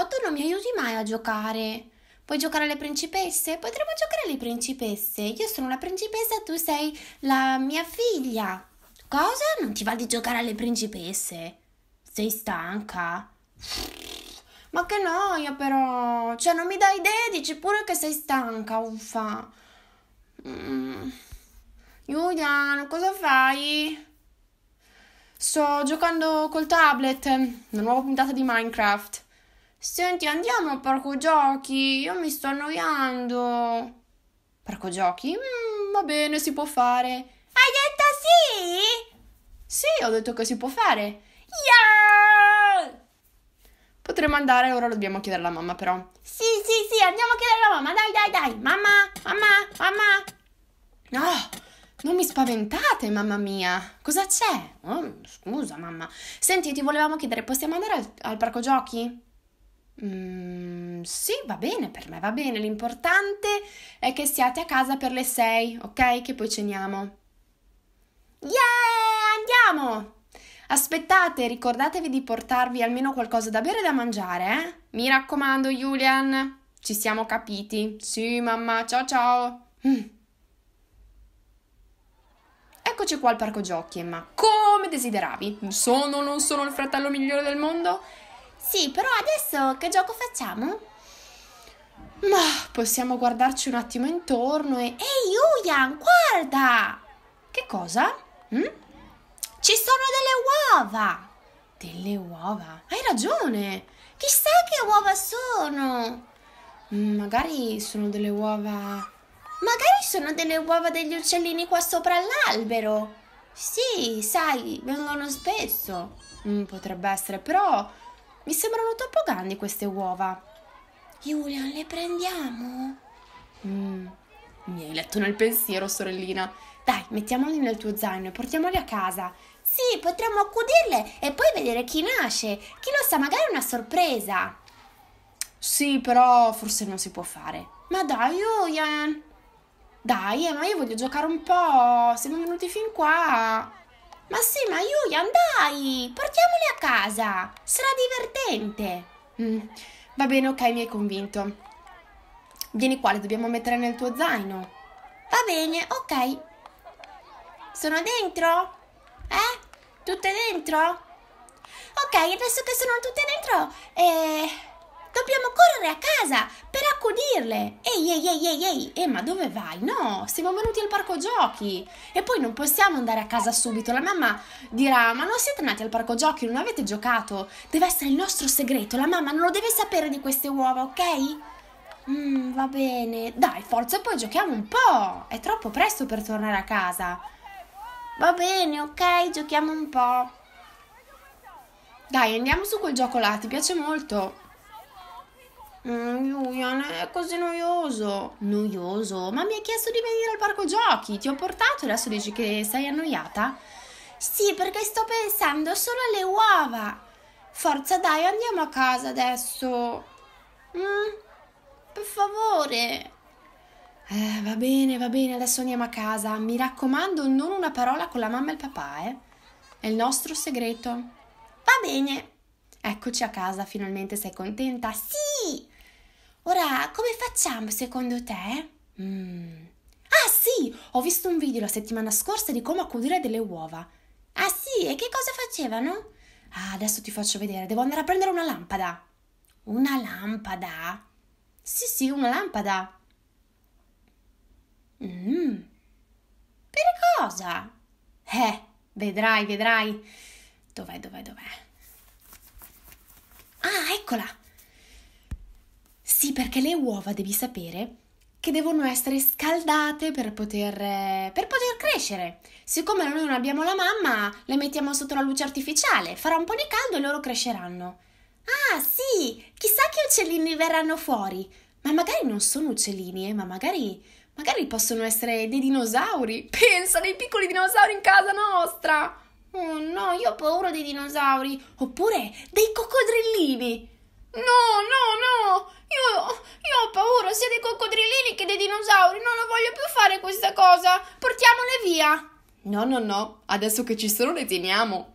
fatto non mi aiuti mai a giocare. Puoi giocare alle principesse? Potremmo giocare alle principesse. Io sono la principessa, e tu sei la mia figlia. Cosa? Non ti va di giocare alle principesse? Sei stanca? Ma che noia però! Cioè non mi dai idee, dici pure che sei stanca, uffa. Mm. cosa fai? Sto giocando col tablet, la nuova puntata di Minecraft. Senti, andiamo al parco giochi, io mi sto annoiando. Parco giochi? Mm, va bene, si può fare. Hai detto sì? Sì, ho detto che si può fare. Yeah! Potremmo andare, ora dobbiamo chiedere alla mamma però. Sì, sì, sì, andiamo a chiedere alla mamma, dai, dai, dai. Mamma, mamma, mamma. No, oh, non mi spaventate, mamma mia. Cosa c'è? Oh, scusa, mamma. Senti, ti volevamo chiedere, possiamo andare al, al parco giochi? Mm, sì, va bene, per me va bene. L'importante è che siate a casa per le 6, ok? Che poi ceniamo. Yeah, andiamo! Aspettate, ricordatevi di portarvi almeno qualcosa da bere e da mangiare, eh? Mi raccomando, Julian. Ci siamo capiti. Sì, mamma, ciao ciao. Mm. Eccoci qua al parco giochi, Emma. Come desideravi? Sono o non sono il fratello migliore del mondo? Sì, però adesso che gioco facciamo? Ma possiamo guardarci un attimo intorno e... Ehi, Yuyan, guarda! Che cosa? Mm? Ci sono delle uova! Delle uova? Hai ragione! Chissà che uova sono! Mm, magari sono delle uova... Magari sono delle uova degli uccellini qua sopra l'albero! Sì, sai, vengono spesso. Mm, potrebbe essere, però... Mi sembrano troppo grandi queste uova. Julian, le prendiamo? Mm, mi hai letto nel pensiero, sorellina. Dai, mettiamoli nel tuo zaino e portiamoli a casa. Sì, potremmo accudirle e poi vedere chi nasce. Chi lo sa, magari è una sorpresa. Sì, però forse non si può fare. Ma dai, Julian. Dai, ma io voglio giocare un po'. Siamo venuti fin qua. Ma sì, ma Julian, andai! portiamole a casa, sarà divertente. Mm, va bene, ok, mi hai convinto. Vieni qua, le dobbiamo mettere nel tuo zaino. Va bene, ok. Sono dentro? Eh? Tutte dentro? Ok, adesso che sono tutte dentro, eh... Dobbiamo correre a casa per accudirle. Ehi, ehi, ehi, ehi, ehi. Eh, ma dove vai? No, siamo venuti al parco giochi. E poi non possiamo andare a casa subito. La mamma dirà, ma non siete nati al parco giochi, non avete giocato. Deve essere il nostro segreto. La mamma non lo deve sapere di queste uova, ok? Mmm, va bene. Dai, forza, poi giochiamo un po'. È troppo presto per tornare a casa. Va bene, ok, giochiamo un po'. Dai, andiamo su quel gioco là, ti piace molto. Mm, Julian, è così noioso. Noioso? Ma mi hai chiesto di venire al parco giochi. Ti ho portato e adesso dici che sei annoiata? Sì, perché sto pensando solo alle uova. Forza, dai, andiamo a casa adesso. Mm, per favore. Eh, va bene, va bene, adesso andiamo a casa. Mi raccomando, non una parola con la mamma e il papà, eh. È il nostro segreto. Va bene. Eccoci a casa, finalmente sei contenta? Sì! Ora, come facciamo secondo te? Mm. Ah sì, ho visto un video la settimana scorsa di come accudire delle uova. Ah sì, e che cosa facevano? Ah, adesso ti faccio vedere, devo andare a prendere una lampada. Una lampada? Sì, sì, una lampada. Mm. Per cosa? Eh, vedrai, vedrai. Dov'è, dov'è, dov'è? Ah, eccola! Sì, perché le uova devi sapere che devono essere scaldate per poter, eh, per poter crescere. Siccome noi non abbiamo la mamma, le mettiamo sotto la luce artificiale, farà un po' di caldo e loro cresceranno. Ah, sì, chissà che uccellini verranno fuori. Ma magari non sono uccellini, eh, ma magari, magari possono essere dei dinosauri. Pensa dei piccoli dinosauri in casa nostra. Oh no, io ho paura dei dinosauri. Oppure dei coccodrillini. No, no, no! Io, io ho paura sia dei coccodrillini che dei dinosauri. Non lo voglio più fare questa cosa. Portiamole via. No, no, no. Adesso che ci sono le teniamo.